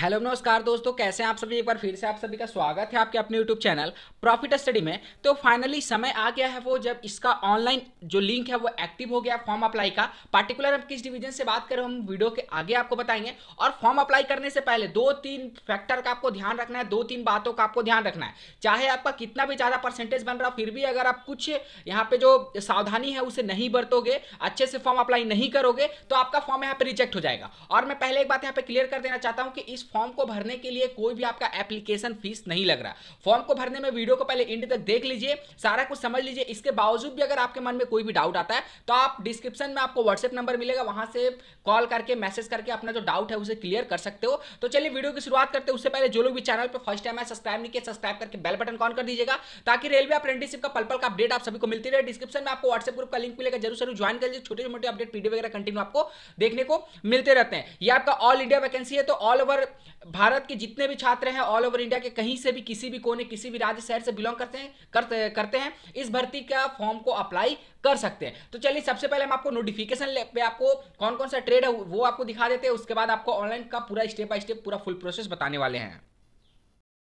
hello नमस्कार दोस्तों कैसे हैं आप सभी एक बार फिर से आप सभी का स्वागत है आपके अपने यूट्यूब चैनल प्रॉफिट स्टडी में तो फाइनली समय आ गया है वो जब इसका ऑनलाइन जो लिंक है वो एक्टिव हो गया फॉर्म अप्लाई का पार्टिकुलर अब किस डिवीजन से बात करें हम वीडियो के आगे आपको बताएंगे और फॉर्म अप्लाई करने से पहले दो तीन फैक्टर का आपको ध्यान रखना है दो तीन बातों का आपको ध्यान रखना है चाहे आपका कितना भी ज़्यादा परसेंटेज बन रहा फिर भी अगर आप कुछ यहाँ पर जो सावधानी है उसे नहीं बरतोगे अच्छे से फॉर्म अप्लाई नहीं करोगे तो आपका फॉर्म यहाँ पर रिजेक्ट हो जाएगा और मैं पहले एक बात यहाँ पर क्लियर कर देना चाहता हूँ कि इस फॉर्म को भरने के लिए कोई भी आपका एप्लीकेशन फीस नहीं लग रहा फॉर्म को भरने में वीडियो को पहले इंड तक देख लीजिए सारा कुछ समझ लीजिए इसके बावजूद भी अगर आपके मन में कोई भी डाउट आता है तो आप डिस्क्रिप्शन में आपको व्हाट्सएप नंबर मिलेगा वहां से कॉल करके मैसेज करके अपना जो डाउट है उसे क्लियर कर सकते हो तो चलिए वीडियो की शुरुआत करते हैं उससे पहले जो लोग भी चैनल पर फर्स्ट टाइम है सब्सक्राइब नहीं किया सब्सक्राइब करके बेल बटन ऑन कर दीजिएगा ताकि रेलवे अप्रेंटिसिप का पल पल का अपडेट आप सभी को मिलती रहे डिस्क्रिप्शन में आपको व्हाट्सएप ग्रुप का लिंक मिलेगा जरूर जरूर ज्वाइन कर लीजिए छोटे छोटे अपडेट पीडियो वगैरह कंटिन्यू आपको देखने को मिलते रहते हैं ये आपका ऑल इंडिया वैकेंसी है तो ऑल ओवर भारत के जितने भी छात्र हैं ऑल ओवर इंडिया के कहीं से भी किसी भी कोने किसी भी राज्य शहर से बिलोंग करते हैं करते करते हैं इस भर्ती का फॉर्म को अप्लाई कर सकते हैं तो चलिए सबसे पहले हम आपको नोटिफिकेशन पे आपको कौन कौन सा ट्रेड है वो आपको दिखा देते हैं उसके बाद आपको ऑनलाइन का पूरा स्टेप बाय स्टेप पूरा फुल प्रोसेस बताने वाले हैं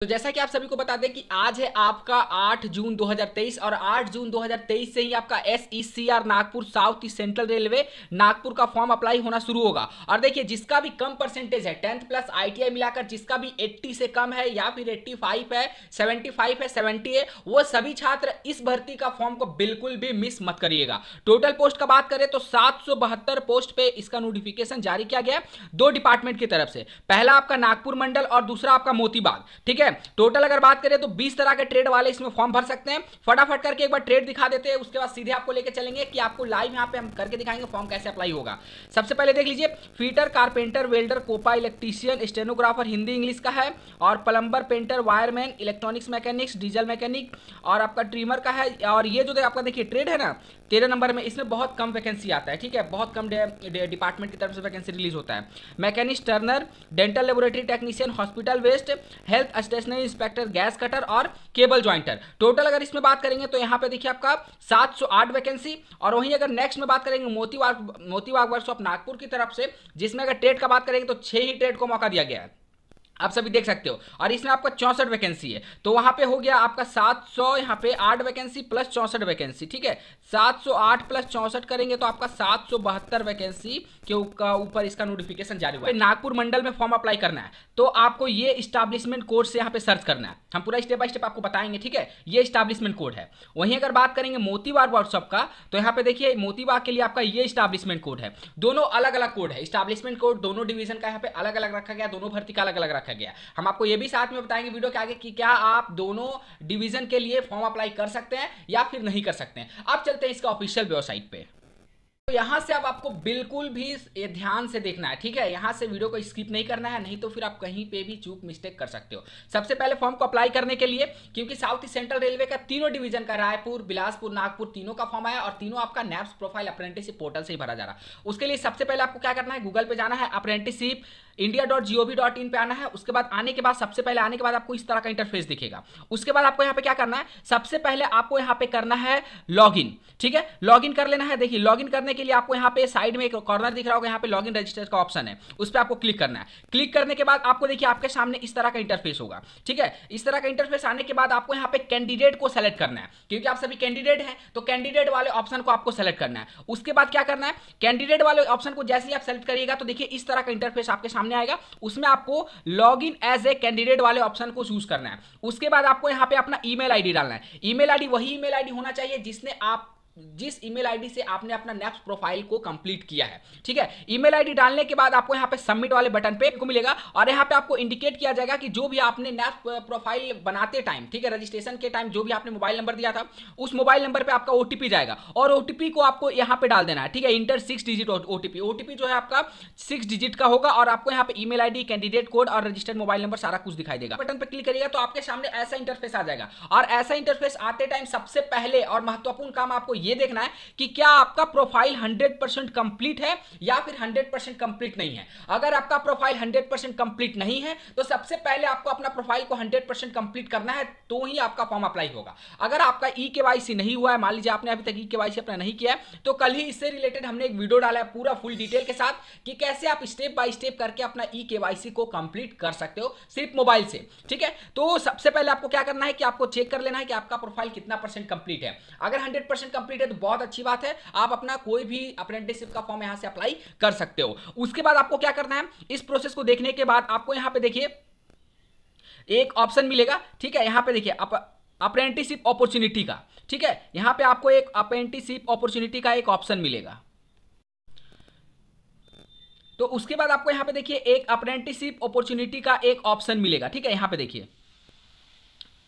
तो जैसा कि आप सभी को बता दें कि आज है आपका 8 जून 2023 और 8 जून 2023 से ही आपका S e Nagpur south east central railway Nagpur का फॉर्म अप्लाई होना शुरू होगा और देखिए जिसका भी कम परसेंटेज है टेंथ प्लस आईटीआई मिलाकर जिसका भी 80 से कम है या फिर 85 है 75 है 70 है वो सभी छात्र इस भर्ती का फॉर्म को बिल्कुल भी मिस मत करिएगा टोटल पोस्ट का बात करें तो सात पोस्ट पे इसका नोटिफिकेशन जारी किया गया दो डिपार्टमेंट की तरफ से पहला आपका नागपुर मंडल और दूसरा आपका मोतीबाग ठीक है है टोटल अगर बात करें तो बीस तरह के ट्रेड वाले इसमें फॉर्म भर सकते हैं फटाफट करके एक बार ट्रेड दिखा देते हैं उसके बाद सीधे आपको लेके चलेंगे कि आपको लाइव यहाँ पे हम करके दिखाएंगे फॉर्म कैसे अप्लाई होगा सबसे पहले देख लीजिए fitter carpenter welder COPA electrician stenographer Hindi English का है और plumber painter wireman electronics mechanics diesel mechanic और आपका ट्रीमर का है और ये जो आपका देखिए ट्रेड है ना तेरह नंबर में इसमें बहुत कम वैकेंसी आता है ठीक है बहुत कम डिपार्टमेंट की तरफ से वैकेंसी रिलीज होता है machinist turner dental laboratory technician hospital waste health stationery inspector gas cutter और केबल ज्वाइंटर टोटल अगर इसमें बात करेंगे तो यहाँ पे देखिए आपका 708 वैकेंसी और वहीं अगर नेक्स्ट में बात करेंगे मोतीवाग मोतीबाग वर्कशॉप नागपुर की तरफ से जिसमें अगर ट्रेड का बात करेंगे तो छः ही ट्रेड को मौका दिया गया है आप सभी देख सकते हो और इसमें आपका चौंसठ वैकेंसी है तो वहां पे हो गया आपका 700 सौ यहाँ पे आठ वैकेंसी प्लस चौंसठ वैकेंसी ठीक है 708 प्लस चौंसठ करेंगे तो आपका सात सौ बहत्तर वैकेंसी के ऊपर इसका नोटिफिकेशन जारी हुआ है नागपुर मंडल में फॉर्म अप्लाई करना है तो आपको ये स्टाब्लिशमेंट कोड से यहाँ पे सर्च करना है हम पूरा स्टेप बाय स्टेप आपको बताएंगे ठीक है ये स्टाब्लिशमेंट कोड है वहीं अगर बात करेंगे मोतीबाग व्हाट्सअप का तो यहाँ पे देखिए मोतीबाग के लिए आपका ये स्टाब्लिशमेंट कोड है दोनों अलग अलग कोड है स्टाब्लिशमेंट कोड दोनों डिवीजन का यहाँ पे अलग अलग रखा गया दोनों भर्ती का अलग अलग रखा रखा गया हम आपको ये भी साथ में बताएंगे वीडियो के आगे कि क्या आप दोनों डिवीजन के लिए फॉर्म अप्लाई कर सकते हैं या फिर नहीं कर सकते हैं अब चलते हैं इसका ऑफिशियल वेबसाइट पर तो यहाँ से अब आपको बिल्कुल भी ये ध्यान से देखना है ठीक है यहाँ से वीडियो को स्किप नहीं करना है नहीं तो फिर आप कहीं पे भी चूक मिस्टेक कर सकते हो सबसे पहले फॉर्म को अप्लाई करने के लिए क्योंकि साउथ ईस्ट सेंट्रल रेलवे का तीनों डिवीजन का रायपुर बिलासपुर नागपुर तीनों का फॉर्म आया और तीनों आपका नैप्स प्रोफाइल अप्रेंटिसिप पोर्टल से ही भरा जा रहा है उसके लिए सबसे पहले आपको क्या करना है गूगल पे जाना है apprenticeship India dot G O V dot in पर आना है उसके बाद आने के बाद सबसे पहले आने के बाद आपको इस तरह का इंटरफेस दिखेगा उसके बाद आपको यहाँ पे क्या करना है सबसे पहले आपको यहाँ पे करना है इन ठीक है इन कर लेना है देखिए इन करने के लिए आपको यहाँ पे साइड में एक कॉर्नर दिख रहा होगा यहाँ पे लॉग इन रजिस्टर का ऑप्शन है उस पर आपको क्लिक करना है क्लिक करने के बाद आपको देखिए आपके सामने इस तरह का इंटरफेस होगा ठीक है इस तरह का इंटरफेस आने के बाद आपको यहाँ पे कैंडिडेट को सेलेक्ट करना है क्योंकि आप सभी कैंडिडेट हैं तो कैंडिडेट वाले ऑप्शन को आपको सेलेक्ट करना है उसके बाद क्या करना है कैंडिडेट वाले ऑप्शन को जैसे ही आप सेलेक्ट करिएगा तो देखिए इस तरह का इंटरफेस आपके सामने आएगा उसमें आपको log in as a candidate वाले ऑप्शन को चूज करना है उसके बाद आपको यहाँ पे अपना ई मेल डालना है ई मेल वही ई मेल होना चाहिए जिसने आप जिस ईमेल आईडी से आपने अपना नेक्स्ट प्रोफाइल को कंप्लीट किया है ठीक है ईमेल आईडी डालने के बाद आपको यहाँ पे सबमिट वाले बटन पे को मिलेगा और यहाँ पे आपको इंडिकेट किया जाएगा कि जो भी आपने नेक्स्ट प्रोफाइल बनाते टाइम ठीक है रजिस्ट्रेशन के टाइम जो भी आपने मोबाइल नंबर दिया था उस मोबाइल नंबर पर आपका ओटीपी जाएगा और ओटीपी को आपको यहाँ पे डाल देना है ठीक है enter six digit OTP OTP जो है आपका सिक्स डिजिट का होगा और आपको यहाँ पे ई मेल कैंडिडेट कोड और रजिस्टर्ड मोबाइल नंबर सारा कुछ दिखाई देगा बटन पर क्लिक करिएगा तो आपके सामने ऐसा इंटरफेस आ जाएगा और ऐसा इंटरफेस आते टाइम सबसे पहले और महत्वपूर्ण काम आपको ये देखना है कि क्या आपका प्रोफाइल 100% कंप्लीट है या फिर 100% कंप्लीट नहीं है अगर आपका प्रोफाइल 100% कंप्लीट नहीं है तो सबसे पहले आपको अपना प्रोफाइल को 100% कंप्लीट करना है तो ही आपका फॉर्म अप्लाई होगा अगर आपका ई e के नहीं हुआ है मान लीजिए आपने अभी तक ई e के अपना नहीं किया है तो कल ही इससे रिलेटेड हमने एक वीडियो डाला है पूरा फुल डिटेल के साथ कि कैसे आप स्टेप बाय स्टेप करके अपना ई e के को कंप्लीट कर सकते हो सिर्फ मोबाइल से ठीक है तो सबसे पहले आपको क्या करना है कि आपको चेक कर लेना है कि आपका प्रोफाइल कितना परसेंट कंप्लीट है अगर हंड्रेड परसेंट कंप्लीट कंप्लीट है तो बहुत अच्छी बात है आप अपना कोई भी अप्रेंटिसशिप का फॉर्म यहां से अप्लाई कर सकते हो उसके बाद आपको क्या करना है इस प्रोसेस को देखने के बाद आपको यहां पर देखिए एक ऑप्शन मिलेगा ठीक है यहां पर देखिए अप्रेंटिसिप अपॉर्चुनिटी का ठीक है यहां पर आपको एक अप्रेंटिसिप अपॉर्चुनिटी का एक ऑप्शन मिलेगा तो उसके बाद आपको यहां पे देखिए एक अप्रेंटिसिप अपॉर्चुनिटी का एक ऑप्शन मिलेगा ठीक है यहां पे देखिए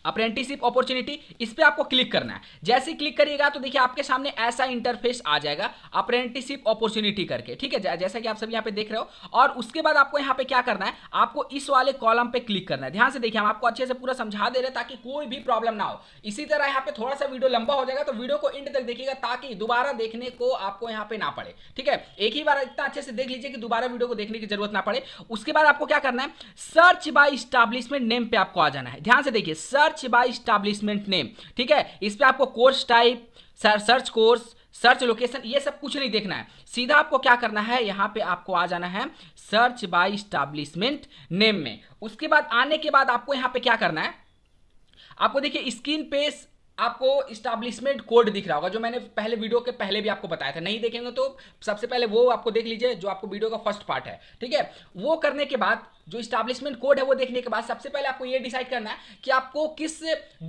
अप्रेंटिसिप अपॉर्चुनिटी इस पर आपको क्लिक करना है जैसे क्लिक करिएगा तो देखिए आपके सामने ऐसा इंटरफेस आ जाएगा अप्रेंटिसिप अपॉर्चुनिटी करके ठीक है जैसा कि आप सब यहाँ पे देख रहे हो और उसके बाद आपको यहाँ पे क्या करना है आपको इस वाले कॉलम पे क्लिक करना है ध्यान से देखिए हम आपको अच्छे से पूरा समझा दे रहे ताकि कोई भी प्रॉब्लम ना हो इसी तरह यहाँ पे थोड़ा सा वीडियो लंबा हो जाएगा तो वीडियो को एंड तक देखिएगा ताकि दोबारा देखने को आपको यहाँ पे ना पड़े ठीक है एक ही बार इतना अच्छे से देख लीजिए कि दोबारा वीडियो को देखने की जरूरत ना पड़े उसके बाद आपको क्या करना है सर्च बाई स्टाब्लिशमेंट नेम पे आपको आ जाना है ध्यान से देखिए search search by establishment name ठीक है इस पर आपको course type search course search location ये सब कुछ नहीं देखना है सीधा आपको क्या करना है यहाँ पे आपको आ जाना है सर्च बाय स्टैब्लिशमेंट नेम में उसके बाद आने के बाद आपको यहाँ पे क्या करना है आपको देखिए स्क्रीन पे आपको स्टाब्लिशमेंट कोड दिख रहा होगा जो मैंने पहले वीडियो के पहले भी आपको बताया था नहीं देखेंगे तो सबसे पहले वो आपको देख लीजिए जो आपको वीडियो का फर्स्ट पार्ट है ठीक है वो करने के बाद जो स्टाब्लिशमेंट कोड है वो देखने के बाद सबसे पहले आपको ये डिसाइड करना है कि आपको किस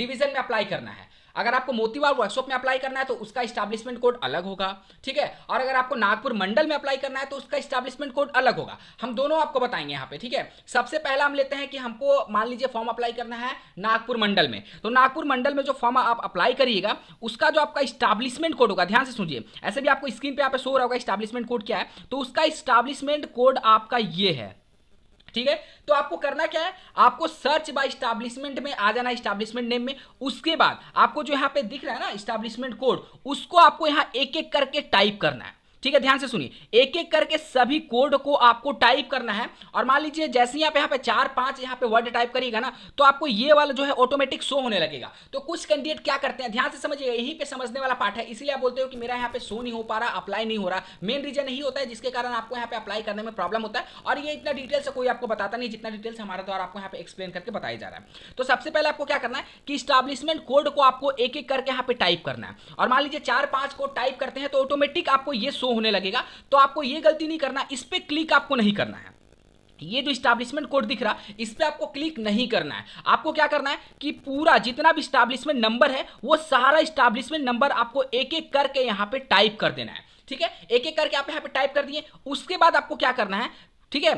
डिवीजन में अप्लाई करना है अगर आपको मोतीबाग वर्कशॉप में अप्लाई करना है तो उसका स्टैब्लिशमेंट कोड अलग होगा ठीक है और अगर आपको नागपुर मंडल में अप्लाई करना है तो उसका स्टैब्लिशमेंट कोड अलग होगा हम दोनों आपको बताएंगे यहाँ पे ठीक है सबसे पहला हम लेते हैं कि हमको मान लीजिए फॉर्म अप्लाई करना है नागपुर मंडल में तो नागपुर मंडल में जो फॉर्म आप अप्लाई करिएगा उसका जो आपका स्टैब्लिशमेंट कोड होगा ध्यान से सुनिए ऐसे भी आपको स्क्रीन पर आप पे शो रहा होगा स्टैब्लिशमेंट कोड क्या है तो उसका स्टैब्लिशमेंट कोड आपका ये है ठीक है तो आपको करना क्या है आपको सर्च बाय स्टैब्लिशमेंट में आ जाना स्टैब्लिशमेंट नेम में उसके बाद आपको जो यहाँ पे दिख रहा है ना स्टैब्लिशमेंट कोड उसको आपको यहाँ एक एक करके टाइप करना है ठीक है ध्यान से सुनिए एक एक करके सभी कोड को आपको टाइप करना है और मान लीजिए जैसे ही आप यहाँ पे चार पांच यहाँ पे वर्ड टाइप करिएगा ना तो आपको ये वाला जो है ऑटोमेटिक शो होने लगेगा तो कुछ कैंडिडेट क्या करते हैं ध्यान से समझिएगा यही पे समझने वाला पार्ट है इसलिए आप बोलते हो कि मेरा यहाँ पे शो नहीं हो पा रहा अप्लाई नहीं हो रहा मेन रीजन यही होता है जिसके कारण आपको यहाँ पे अप्लाई करने में प्रॉब्लम होता है और ये इतना डिटेल से कोई आपको बताता नहीं जितना डिटेल्स हमारे द्वारा आपको यहाँ पे एक्सप्लेन करके बताया जा रहा है तो सबसे पहले आपको क्या करना है कि स्टाब्लिशमेंट कोड को आपको एक एक करके यहाँ पे टाइप करना है और मान लीजिए चार पांच कोड टाइप करते हैं तो ऑटोमेटिक आपको ये शो होने लगेगा तो आपको ये गलती नहीं करना इस पर क्लिक आपको नहीं करना है ये जो स्टैब्लिशमेंट कोड दिख रहा है इस पर आपको क्लिक नहीं करना है आपको क्या करना है कि पूरा जितना भी स्टैब्लिशमेंट नंबर है वो सारा स्टैब्लिशमेंट नंबर आपको एक एक करके यहाँ पे टाइप कर देना है ठीक है एक एक करके आप यहाँ पे टाइप कर दिए उसके बाद आपको क्या करना है ठीक है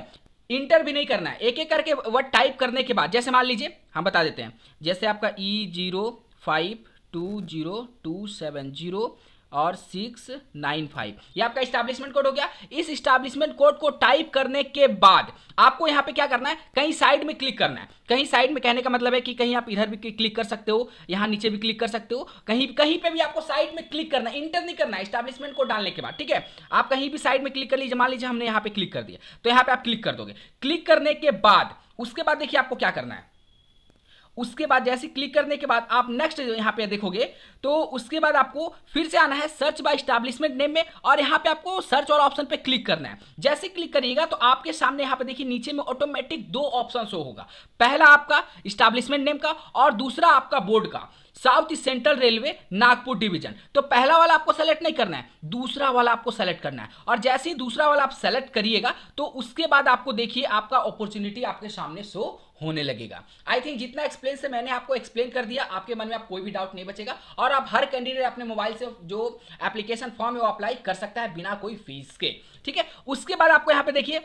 इंटर भी नहीं करना है एक एक करके वर्ड टाइप करने के बाद जैसे मान लीजिए हम बता देते हैं जैसे आपका E zero five two zero two seven zero और सिक्स नाइन फाइव ये आपका स्टैब्लिशमेंट कोड हो गया इस स्टैब्लिशमेंट कोड को टाइप करने के बाद आपको यहाँ पे क्या करना है कहीं साइड में क्लिक करना है कहीं साइड में कहने का मतलब है कि कहीं आप इधर भी क्लिक कर सकते हो यहाँ नीचे भी क्लिक कर सकते हो कहीं कहीं पे भी आपको साइड में क्लिक करना है इंटर नहीं करना है स्टैब्लिशमेंट को डालने के बाद ठीक है आप कहीं भी साइड में क्लिक कर लीजिए मान लीजिए हमने यहाँ पे क्लिक कर दिया तो यहाँ पे आप क्लिक कर दोगे क्लिक करने के बाद उसके बाद देखिए आपको क्या करना है उसके बाद जैसे क्लिक करने के बाद आप नेक्स्ट यहाँ पे देखोगे तो उसके बाद आपको फिर से आना है सर्च बाय स्टैब्लिशमेंट नेम में और यहाँ पे आपको सर्च और ऑप्शन पे क्लिक करना है जैसे क्लिक करिएगा तो आपके सामने यहाँ पे देखिए नीचे में ऑटोमेटिक दो ऑप्शन शो होगा पहला आपका स्टैब्लिशमेंट नेम का और दूसरा आपका बोर्ड का south east central railway Nagpur division तो पहला वाला आपको सेलेक्ट नहीं करना है दूसरा वाला आपको सेलेक्ट करना है और जैसे ही दूसरा वाला आप सेलेक्ट करिएगा तो उसके बाद आपको देखिए आपका अपॉर्चुनिटी आपके सामने शो होने लगेगा आई थिंक जितना एक्सप्लेन से मैंने आपको एक्सप्लेन कर दिया आपके मन में आप कोई भी डाउट नहीं बचेगा और आप हर कैंडिडेट अपने मोबाइल से जो एप्लीकेशन फॉर्म है वो अप्लाई कर सकता है बिना कोई फीस के ठीक है उसके बाद आपको यहाँ पे देखिए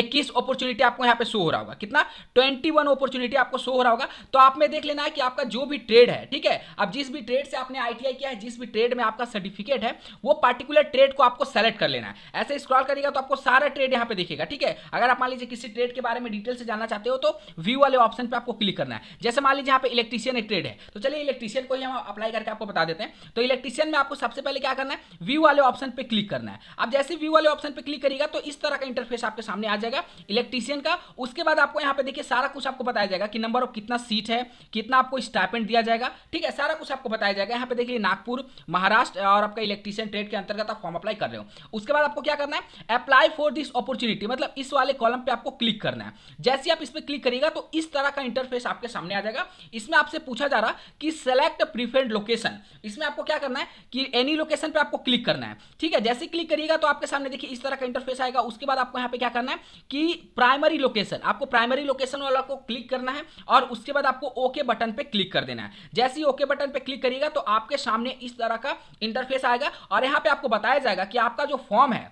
इक्कीस अपॉर्चुनिटी आपको यहाँ पे शो हो रहा होगा कितना ट्वेंटी वन अपॉर्चुनिटी आपको शो हो रहा होगा तो आप में देख लेना है कि आपका जो भी ट्रेड है ठीक है अब जिस भी ट्रेड से आपने आईटीआई किया है जिस भी ट्रेड में आपका सर्टिफिकेट है वो पार्टिकुलर ट्रेड को आपको सेलेक्ट कर लेना है ऐसे स्क्रॉल करेगा तो आपको सारा ट्रेड यहाँ पे देखेगा ठीक है अगर आप मान लीजिए किसी ट्रेड के बारे में डिटेल से जानना चाहते हो तो व्यू वाले ऑप्शन पर आपको क्लिक करना है जैसे मान लीजिए यहाँ पे इलेक्ट्रीशियन एक ट्रेड है तो चलिए इलेक्ट्रीशियन को ही हम अप्लाई करके आपको बता देते हैं तो इलेक्ट्रीशियन में आपको सबसे पहले क्या करना है व्यू वाले ऑप्शन पे क्लिक करना है अब जैसे व्यू वाले ऑप्शन पर क्लिक करेगा तो इस तरह का इंटरफेस आपके सामने आ बताया जाएगा इलेक्ट्रीशियन का उसके बाद आपको यहाँ पे देखिए सारा कुछ आपको बताया जाएगा कि नंबर ऑफ कितना सीट है कितना आपको स्टाइपेंट दिया जाएगा ठीक है सारा कुछ आपको बताया जाएगा यहाँ पे देखिए नागपुर महाराष्ट्र और आपका इलेक्ट्रीशियन ट्रेड के अंतर्गत आप फॉर्म अप्लाई कर रहे हो उसके बाद आपको क्या करना है अप्लाई फॉर दिस अपॉर्चुनिटी मतलब इस वाले कॉलम पर आपको क्लिक करना है जैसे आप इस पर क्लिक करिएगा तो इस तरह का इंटरफेस आपके सामने आ जाएगा इसमें आपसे पूछा जा रहा कि सेलेक्ट प्रीफेंड लोकेशन इसमें आपको क्या करना है कि एनी लोकेशन पर आपको क्लिक करना है ठीक है जैसे क्लिक करिएगा तो आपके सामने देखिए इस तरह का इंटरफेस आएगा उसके बाद आपको यहाँ पे क्या करना है कि प्राइमरी लोकेशन आपको प्राइमरी लोकेशन वाला को क्लिक करना है और उसके बाद आपको ओके बटन पे क्लिक कर देना है जैसे ही ओके बटन पे क्लिक करिएगा तो आपके सामने इस तरह का इंटरफेस आएगा और यहाँ पे आपको बताया जाएगा कि आपका जो फॉर्म है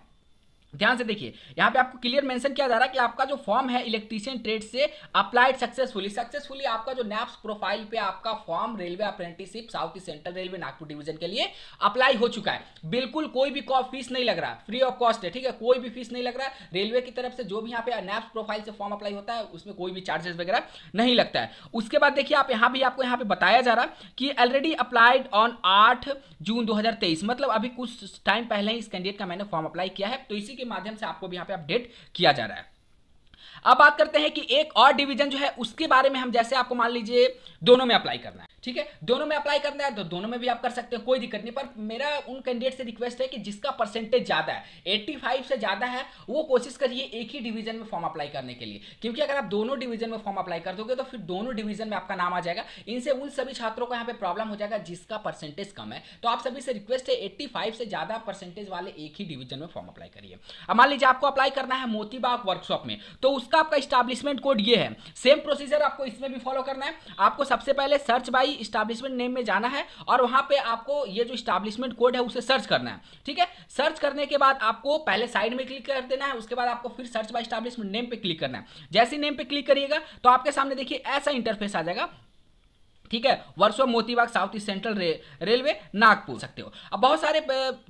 ध्यान से देखिए यहाँ पे आपको क्लियर मेंशन किया जा रहा है कि आपका जो फॉर्म है इलेक्ट्रीशियन ट्रेड से अप्लाइड सक्सेसफुली सक्सेसफुली आपका जो नैप्स प्रोफाइल पे आपका form railway apprenticeship south east central railway Nagpur division के लिए अप्लाई हो चुका है बिल्कुल कोई भी फीस नहीं लग रहा फ्री ऑफ कॉस्ट है ठीक है कोई भी फीस नहीं लग रहा है रेलवे की तरफ से जो भी यहाँ पे नैप्स प्रोफाइल से फॉर्म अप्लाई होता है उसमें कोई भी चार्जेस वगैरह नहीं लगता है उसके बाद देखिए आप यहाँ भी आपको यहाँ पे बताया जा रहा कि ऑलरेडी अप्लाइड ऑन आठ जून दो मतलब अभी कुछ टाइम पहले ही इस कैंडिडेट का मैंने फॉर्म अप्लाई किया है तो इसी के माध्यम से आपको भी यहाँ पे अपडेट किया जा रहा है अब बात करते हैं कि एक और डिवीजन जो है उसके बारे में हम जैसे आपको मान लीजिए दोनों में अप्लाई करना है ठीक है दोनों में अप्लाई करना है तो दोनों में भी आप कर सकते हैं कोई दिक्कत नहीं पर मेरा उन कैंडिडेट से रिक्वेस्ट है कि जिसका परसेंटेज ज़्यादा है 85 से ज़्यादा है वो कोशिश करिए एक ही डिवीजन में फॉर्म अप्लाई करने के लिए क्योंकि अगर आप दोनों डिवीजन में फॉर्म अप्लाई कर दोगे तो फिर दोनों डिवीजन में आपका नाम आ जाएगा इनसे उन सभी छात्रों को यहाँ पे प्रॉब्लम हो जाएगा जिसका परसेंटेज कम है तो आप सभी से रिक्वेस्ट है एट्टी से ज़्यादा परसेंटेज वाले एक ही डिवीजन में फॉर्म अप्लाई करिए अब मान लीजिए आपको अप्लाई करना है मोतीबाग वर्कशॉप में तो उसका आपका स्टाब्लिशमेंट कोड ये है सेम प्रोसीजर आपको इसमें भी फॉलो करना है आपको सबसे पहले search by employee establishment name में जाना है और वहां पे आपको ये जो स्टाब्लिशमेंट कोड है उसे सर्च करना है ठीक है सर्च करने के बाद आपको पहले साइड में क्लिक कर देना है उसके बाद आपको फिर सर्च बाय स्टाब्लिशमेंट नेम पे क्लिक करना है जैसे नेम पे क्लिक करिएगा तो आपके सामने देखिए ऐसा इंटरफेस आ जाएगा ठीक है वर्षो Motibagh south east central ra, railway Nagpur सकते हो अब बहुत सारे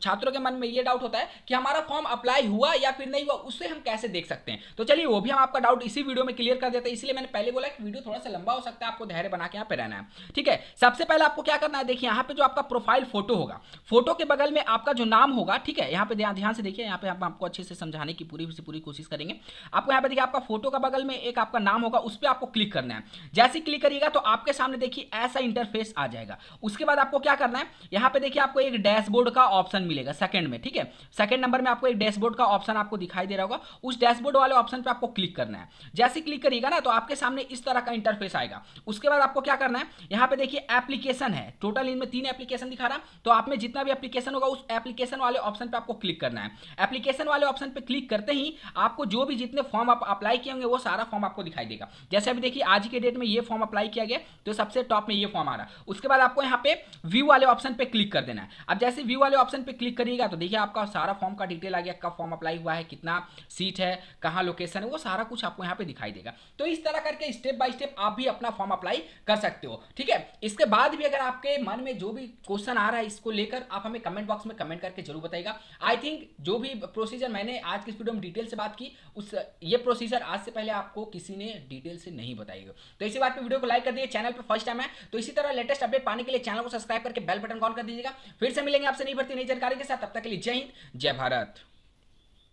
छात्रों के मन में ये डाउट होता है कि हमारा फॉर्म अप्लाई हुआ या फिर नहीं हुआ उससे हम कैसे देख सकते हैं तो चलिए वो भी हम आपका डाउट इसी वीडियो में क्लियर कर देते हैं इसलिए मैंने पहले बोला कि वीडियो थोड़ा सा लंबा हो सकता है आपको धैर्य बना के यहाँ पे रहना है ठीक है सबसे पहले आपको क्या करना है देखिए यहाँ पे जो आपका प्रोफाइल फोटो होगा फोटो के बगल में आपका जो नाम होगा ठीक है यहाँ पे ध्यान से देखिए यहाँ पे हम आपको अच्छे से समझाने की पूरी से पूरी कोशिश करेंगे आपको यहाँ पे देखिए आपका फोटो का बगल में एक आपका नाम होगा उस पर आपको क्लिक करना है जैसे क्लिक करिएगा तो आपके सामने देखिए ऐसा इंटरफेस आ जाएगा उसके बाद आपको क्या करना है यहां पे देखिए आपको एक डैशबोर्ड का ऑप्शन मिलेगा सेकंड में ठीक है सेकंड नंबर में आपको एक डैशबोर्ड का ऑप्शन आपको दिखाई दे रहा होगा उस डैशबोर्ड वाले ऑप्शन पे आपको क्लिक करना है जैसे क्लिक करिएगा ना तो आपके सामने इस तरह का इंटरफेस आएगा उसके बाद आपको क्या करना है यहां पर देखिए एप्लीकेशन है टोटल इनमें तीन एप्लीकेशन दिखा रहा तो आप में जितना भी एप्लीकेशन होगा उस एप्लीकेशन वाले ऑप्शन पर आपको क्लिक करना है एप्लीकेशन वाले ऑप्शन पर क्लिक करते ही आपको जो भी जितने फॉर्म आप अप्लाई किए होंगे वो सारा फॉर्म आपको दिखाई देगा जैसे अभी देखिए आज के डेट में ये फॉर्म अप्लाई किया गया तो सबसे टॉप टॉप में ये फॉर्म आ रहा है उसके बाद आपको यहाँ पे व्यू वाले ऑप्शन पे क्लिक कर देना है अब जैसे व्यू वाले ऑप्शन पे क्लिक करिएगा तो देखिए आपका सारा फॉर्म का डिटेल आ गया कब फॉर्म अप्लाई हुआ है कितना सीट है कहाँ लोकेशन है वो सारा कुछ आपको यहाँ पे दिखाई देगा तो इस तरह करके स्टेप बाय स्टेप आप भी अपना फॉर्म अप्लाई कर सकते हो ठीक है इसके बाद भी अगर आपके मन में जो भी क्वेश्चन आ रहा है इसको लेकर आप हमें कमेंट बॉक्स में कमेंट करके जरूर बताएगा आई थिंक जो भी प्रोसीजर मैंने आज की स्टूडियो में डिटेल से बात की उस ये प्रोसीजर आज से पहले आपको किसी ने डिटेल से नहीं बताएगा तो इसी बात पर वीडियो को लाइक कर दिए चैनल पर फर्स्ट टाइम है तो इसी तरह लेटेस्ट अपडेट पाने के लिए चैनल को सब्सक्राइब करके बेल बटन ऑन कर दीजिएगा फिर से मिलेंगे आपसे नहीं बढ़ती नई जानकारी के साथ तब तक के लिए जय हिंद जय भारत